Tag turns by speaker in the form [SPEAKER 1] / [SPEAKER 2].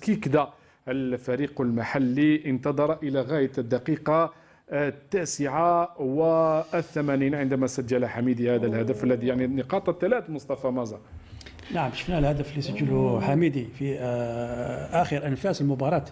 [SPEAKER 1] كيكدا الفريق المحلي انتظر إلى غاية الدقيقة التاسعة والثمانين عندما سجل حميدي هذا الهدف الذي يعني النقاط الثلاث مصطفى مازا
[SPEAKER 2] نعم شفنا الهدف اللي سجله حميدي في آه، آخر أنفاس المباراة